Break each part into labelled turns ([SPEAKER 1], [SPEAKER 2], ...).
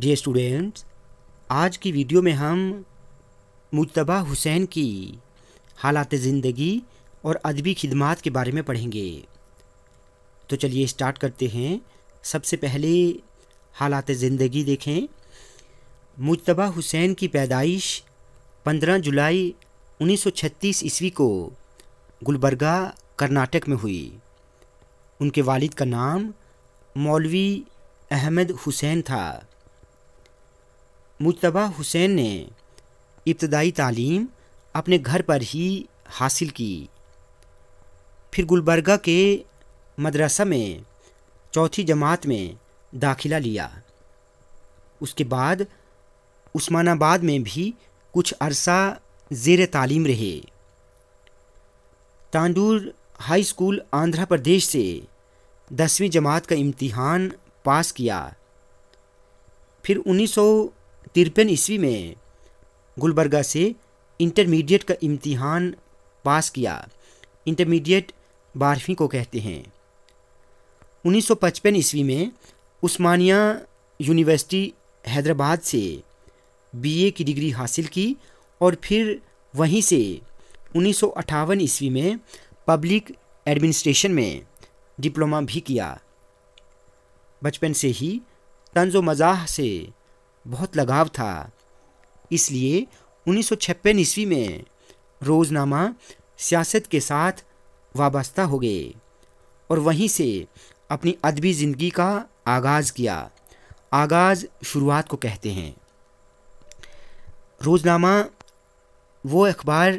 [SPEAKER 1] dear students आज की video में हम मुशतबा हुसैन की हालात ज़िंदगी और अदबी खिदमात के बारे में पढ़ेंगे तो चलिए स्टार्ट करते हैं सबसे पहले हालात ज़िंदगी देखें मुशतबा हुसैन की पैदाइश 15 जुलाई 1936 ईस्वी को गुलबर्गा कर्नाटक में हुई उनके वालिद का नाम मौलवी अहमद हुसैन था मुशतबा हुसैन ने इब्तदाई तालीम अपने घर पर ही हासिल की फिर गुलबर्गा के मदरसा में चौथी जमात में दाखिला लिया उसके बाद उस्मानाबाद में भी कुछ अरसा ज़ेर तालीम रहे तांडूर हाई स्कूल आंध्र प्रदेश से दसवीं जमात का इम्तिहान पास किया फिर उन्नीस तिरपन ईस्वी में गुलबर्गा से इंटरमीडिएट का इम्तिहान पास किया इंटरमीडिएट बारहवीं को कहते हैं 1955 ईस्वी में उस्मानिया यूनिवर्सिटी हैदराबाद से बीए की डिग्री हासिल की और फिर वहीं से उन्नीस ईस्वी में पब्लिक एडमिनिस्ट्रेशन में डिप्लोमा भी किया बचपन से ही तंज मज़ाह से बहुत लगाव था इसलिए उन्नीस सौ ईस्वी में रोज़नामा सियासत के साथ वाबस्ता हो गए और वहीं से अपनी अदबी ज़िंदगी का आगाज़ किया आगाज़ शुरुआत को कहते हैं रोज़नामा वो अखबार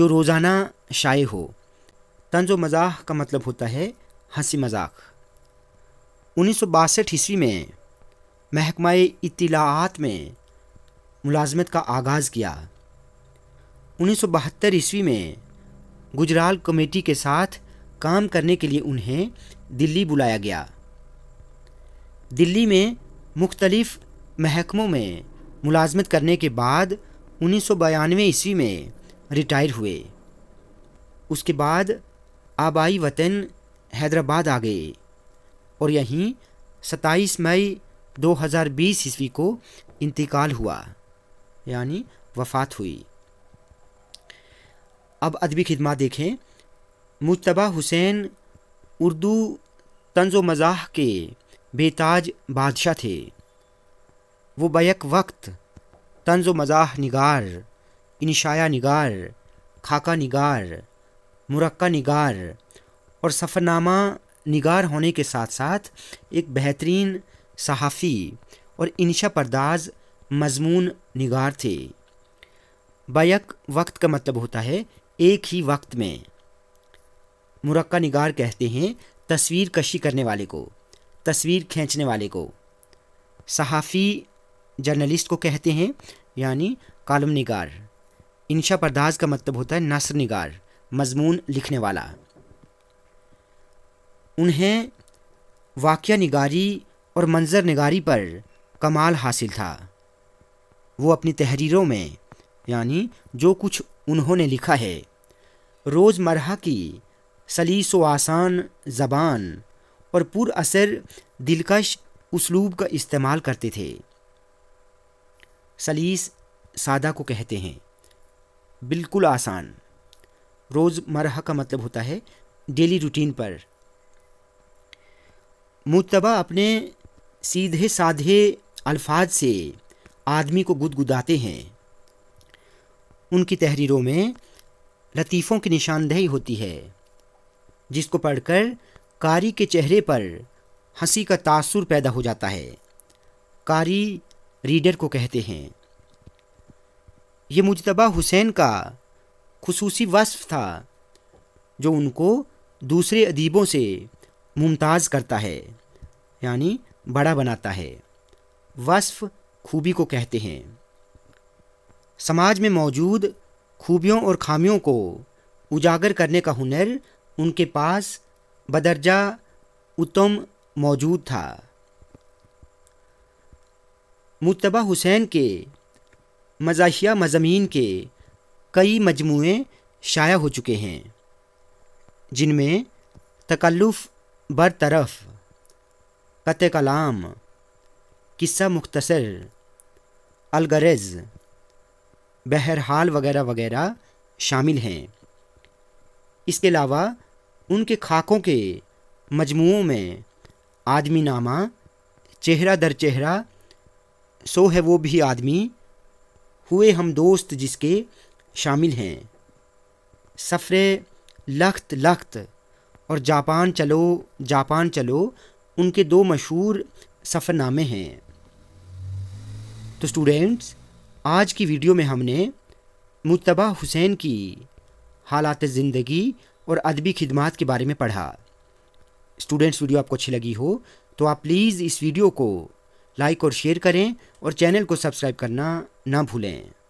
[SPEAKER 1] जो रोज़ाना शाये हो तंज मज़ाक का मतलब होता है हंसी मजाक उन्नीस सौ ईस्वी में महकमा इतलात में मुलाजमत का आगाज़ किया उन्नीस सौ बहत्तर ईस्वी में गुजराल कमेटी के साथ काम करने के लिए उन्हें दिल्ली बुलाया गया दिल्ली में मुख्तलफ महकमों में मुलाजमत करने के बाद उन्नीस सौ बयानवे ईस्वी में रिटायर हुए उसके बाद आबाई वतन हैदराबाद आ गए और यहीं 27 मई 2020 ईस्वी को इंतकाल हुआ यानी वफात हुई अब अदबी खिदमा देखें मुशतबा हुसैन उर्दू तंज मज़ाह के बेताज बादशाह थे वो बैक वक्त तंज मज़ाह निगार इनशाया निगार खाका निगार मुरक्का निगार और सफ़रनामा निगार होने के साथ साथ एक बेहतरीन सहाफ़ी और इंशा परदाज मजमून निगार थे बैक वक्त का मतलब होता है एक ही वक्त में मुरक्का निगार कहते हैं तस्वीर कशी करने वाले को तस्वीर खींचने वाले को सहाफ़ी जर्नलिस्ट को कहते हैं यानी कालम निगार इंशा परदाज का मतलब होता है नसर निगार मजमून लिखने वाला उन्हें वाक़ निगारी और मंजर नगारी पर कमाल हासिल था वो अपनी तहरीरों में यानी जो कुछ उन्होंने लिखा है रोज़मर्रा की सलीस व आसान ज़बान और असर दिलकश उसलूब का इस्तेमाल करते थे सलीस सादा को कहते हैं बिल्कुल आसान रोज़मर्रा का मतलब होता है डेली रूटीन पर मुतबा अपने सीधे साधे अल्फाज से आदमी को गुदगुदाते हैं उनकी तहरीरों में लतीफ़ों की निशानदेही होती है जिसको पढ़कर कारी के चेहरे पर हंसी का तासुर पैदा हो जाता है कारी रीडर को कहते हैं ये मुजतबा हुसैन का खसूसी वस्फ था जो उनको दूसरे अदीबों से मुमताज़ करता है यानी बड़ा बनाता है वस्फ खूबी को कहते हैं समाज में मौजूद खूबियों और खामियों को उजागर करने का हुनर उनके पास बदरजा उत्तम मौजूद था मुतबा हुसैन के मजाशिया मजमीन के कई मजमू शाया हो चुके हैं जिनमें तकल्लुफ़ बरतरफ़ कत कलाम किस्सा मुख्तसर अलगरेज बहरहाल वगैरह वगैरह शामिल हैं इसके अलावा उनके खाकों के मजमुओं में आदमी नामा चेहरा दर चेहरा सो है वो भी आदमी हुए हम दोस्त जिसके शामिल हैं सफरे लख्त लख्त और जापान चलो जापान चलो उनके दो मशहूर सफ़रनामे हैं तो स्टूडेंट्स आज की वीडियो में हमने मुतबा हुसैन की हालात ज़िंदगी और अदबी खिदमत के बारे में पढ़ा स्टूडेंट्स वीडियो आपको अच्छी लगी हो तो आप प्लीज़ इस वीडियो को लाइक और शेयर करें और चैनल को सब्सक्राइब करना ना भूलें